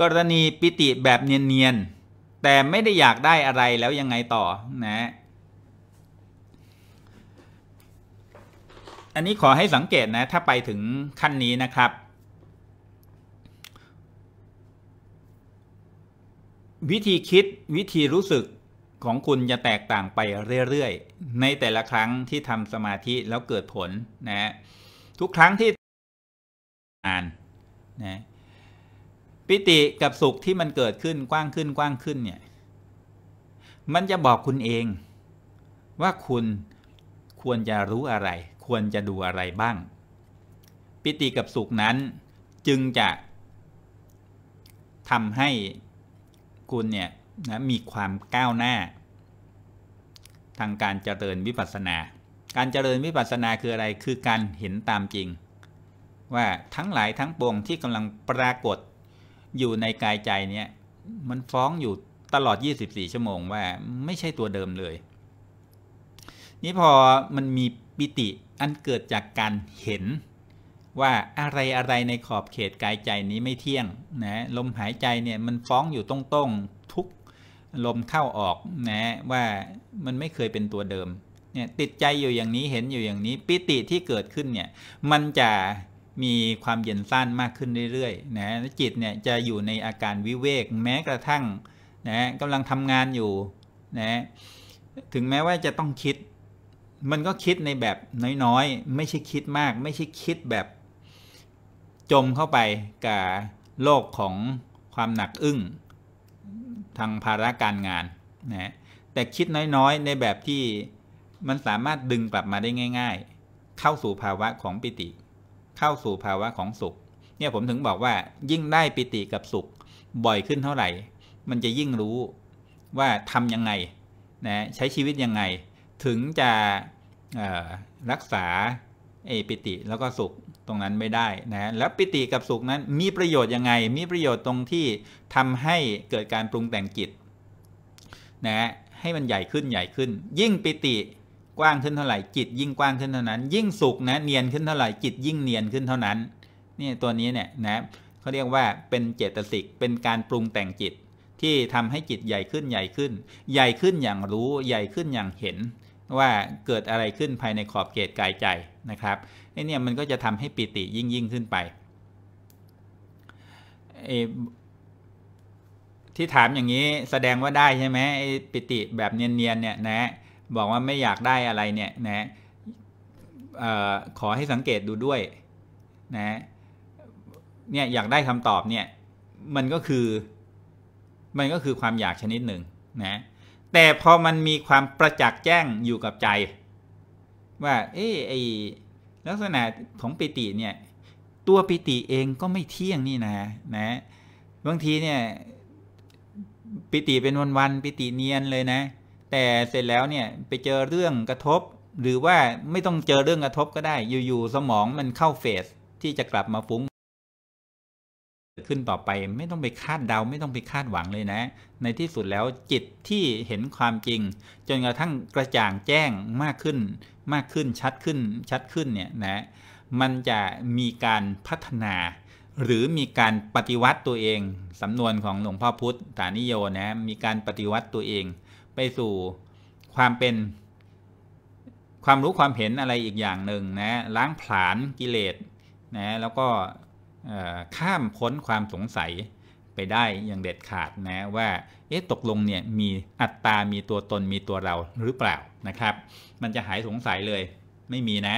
กรณีปิติแบบเนียนๆ แต่ไม่ได้อยากได้อะไรแล้วยังไงต่อนะ อันนี้ขอให้สังเกตนะ ถ้าไปถึงขั้นนี้นะครับ วิธีคิดวิธีรู้สึกของคุณจะแตกต่างไปเรื่อยๆ ในแต่ละครั้งที่ทำสมาธิแล้วเกิดผล นะทุกครั้งที่ อ่าน นะปิติกับสุขที่มันเกิดขึ้นกว้างขึ้นกว้างขึ้นเนี่ย มันจะบอกคุณเองว่าคุณควรจะรู้อะไรควรจะดูอะไรบ้าง ปิติกับสุขนั้นจึงจะทำให้คุณเนี่ยนะมีความก้าวหน้า ทางการเจริญวิปัสสนา การเจริญวิปัสสนาคืออะไรคือการเห็นตามจริง ว่าทั้งหลายทั้งปวงที่กำลังปรากฏอยู่ในกายใจเนี่ยมันฟ้องอยู่ตลอด 24 ชั่วโมงว่าไม่ใช่ตัวเดิมเลย นี่พอมันมีปิติอันเกิดจากการเห็นว่าอะไรอะไรในขอบเขตกายใจนี้ไม่เที่ยงนะลมหายใจเนี่ยมันฟ้องอยู่ตรงๆทุกลมเข้าออกนะว่ามันไม่เคยเป็นตัวเดิมเนี่ยติดใจอยู่อย่างนี้เห็นอยู่อย่างนี้ปิติที่เกิดขึ้นเนี่ยมันจะมีความเย็นสั้นมากขึ้นเรื่อยๆ นะ จิตเนี่ย จะอยู่ในอาการวิเวก แม้กระทั่งนะกำลังทำงานอยู่นะถึงแม้ว่าจะต้องคิดมันก็คิดในแบบน้อยๆ ไม่ใช่คิดมาก ไม่ใช่คิดแบบจมเข้าไปกับโลกของความหนักอึ้งทางภาระการงานนะแต่คิดน้อยๆ ในแบบที่มันสามารถดึงกลับมาได้ง่าย ๆ เข้าสู่ภาวะของปิติเข้าสู่ภาวะของสุขเนี่ยผมถึงบอกว่ายิ่งได้ปิติกับสุขบ่อยขึ้นเท่าไหร่มันจะยิ่งรู้ว่าทํำยังไงนะใช้ชีวิตยังไงถึงจะรักษาเอปิติแล้วก็สุขตรงนั้นไม่ได้นะแล้วปิติกับสุขนั้น มีประโยชน์ยังไง มีประโยชน์ตรงที่ทำให้เกิดการปรุงแต่งจิตนะให้มันใหญ่ขึ้นใหญ่ขึ้น ยิ่งปิติกว้างขึ้นเท่าไหร่จิตยิ่งกว้างขึ้นเท่านั้นยิ่งสุขนะเนียนขึ้นเท่าไหร่จิตยิ่งเนียนขึ้นเท่านั้นนี่ตัวนี้เนี่ยนะเขาเรียกว่าเป็นเจตสิกเป็นการปรุงแต่งจิตที่ทำให้จิตใหญ่ขึ้นใหญ่ขึ้น ใหญ่ขึ้นอย่างรู้ใหญ่ขึ้นอย่างเห็น ว่าเกิดอะไรขึ้นภายในขอบเขตกายใจนะครับไอ้นี่มันก็จะทำให้ปิติยิ่งยิ่งขึ้นไปที่ถามอย่างนี้แสดงว่าได้ใช่ไหมปิติแบบเนียนๆเนี่ยนะบอกว่าไม่อยากได้อะไรเนี่ยนะขอให้สังเกตดูด้วยนะเนี่ยอยากได้คำตอบเนี่ยมันก็คือ มันก็คือความอยากชนิดหนึ่งนะ แต่พอมันมีความประจักษ์แจ้งอยู่กับใจ ว่า เออไอลักษณะของปิติเนี่ยตัวปิติเองก็ไม่เที่ยงนี่นะนะ บางทีเนี่ยปิติเป็นวันๆปิติเนียนเลยนะแต่เสร็จแล้วเนี่ยไปเจอเรื่องกระทบหรือว่าไม่ต้องเจอเรื่องกระทบก็ได้อยู่ๆสมองมันเข้าเฟสที่จะกลับมาฟุ้งขึ้นต่อไปไม่ต้องไปคาดเดาไม่ต้องไปคาดหวังเลยนะในที่สุดแล้วจิตที่เห็นความจริง จนกระทั่งกระจ่างแจ้งมากขึ้น มากขึ้นชัดขึ้นชัดขึ้นเนี่ยนะมันจะมีการพัฒนา หรือมีการปฏิวัติตัวเองสำนวนของหลวงพ่อพุธฐานิโยนะมีการปฏิวัติตัวเองไปสู่ความเป็น ความรู้ความเห็นอะไรอีกอย่างหนึ่งนะ ล้างผลาญกิเลสนะแล้วก็ข้ามพ้นความสงสัยไปได้อย่างเด็ดขาดนะว่าเอ๊ะตกลงเนี่ยมีอัตตามีตัวตนมีตัวเราหรือเปล่านะครับ มันจะหายสงสัยเลย ไม่มีนะ